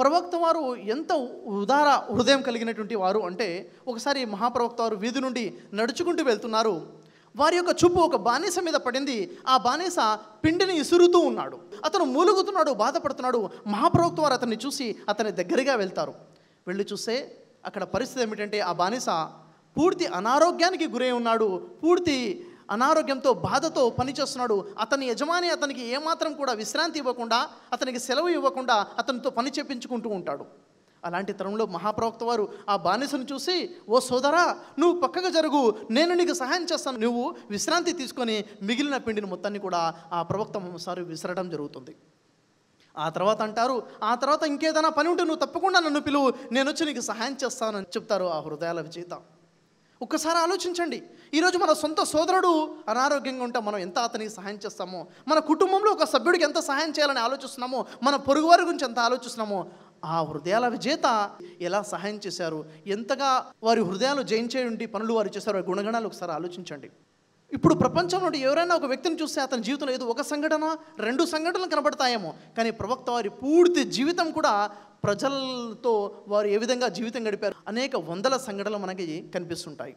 ప్రవక్త వారు ఎంత ఉదార హృదయం కలిగినటువంటి వారు అంటే ఒకసారి మహాప్రవక్త వారు వీధి నుండి నడుచుకుంటూ వెళ్తున్నారు వారి యొక్క చూపు ఒక బానిస మీద పడింది ఆ బానిస పిండిని ఇసురుతూ ఉన్నాడు అతను మూలుగుతున్నాడు బాధపడుతున్నాడు మహాప్రవక్త వారు అతన్ని చూసి అతని దగ్గరగా వెళ్తారు వెళ్ళి చూస్తే అక్కడ పరిస్థితి ఏమిటంటే ఆ బానిస పూర్తి అనారోగ్యానికి గురై ఉన్నాడు పూర్తి అనారోగ్యంతో బాధతో పనిచేస్తున్నాడు అతని యజమాని అతనికి ఏమాత్రం కూడా విశ్రాంతి ఇవ్వకుండా అతనికి సెలవు ఇవ్వకుండా అతనితో పని చేపించుకుంటూ ఉంటాడు అలాంటి తరంలో మహాప్రవక్త వారు ఆ బానిసను చూసి ఓ సోదరా నువ్వు పక్కగా జరుగు నేను నీకు సహాయం చేస్తాను నువ్వు విశ్రాంతి తీసుకొని మిగిలిన పిండిని మొత్తాన్ని కూడా ఆ ప్రవక్త ఒకసారి విసరడం జరుగుతుంది ఆ తర్వాత అంటారు ఆ తర్వాత ఇంకేదైనా పని ఉంటే నువ్వు తప్పకుండా నన్ను పిలువు నేను వచ్చి నీకు సహాయం చేస్తానని చెప్తారు ఆ హృదయాల విజేత ఒక్కసారి ఆలోచించండి ఈరోజు మన సొంత సోదరుడు అనారోగ్యంగా ఉంటే మనం ఎంత అతనికి సహాయం చేస్తామో మన కుటుంబంలో ఒక సభ్యుడికి ఎంత సహాయం చేయాలని ఆలోచిస్తున్నామో మన పొరుగువారి గురించి ఎంత ఆలోచిస్తున్నామో ఆ హృదయాల విజేత ఎలా సహాయం చేశారు ఎంతగా వారి హృదయాలు జయించేటువంటి పనులు వారు చేశారు వారి గుణగణాలు ఒకసారి ఆలోచించండి ఇప్పుడు ప్రపంచంలో ఎవరైనా ఒక వ్యక్తిని చూస్తే అతని జీవితంలో ఏదో ఒక సంఘటన రెండు సంఘటనలు కనబడతాయేమో కానీ ప్రవక్త వారి పూర్తి జీవితం కూడా ప్రజలతో వారు ఏ విధంగా జీవితం గడిపారు అనేక వందల సంఘటనలు మనకి కనిపిస్తుంటాయి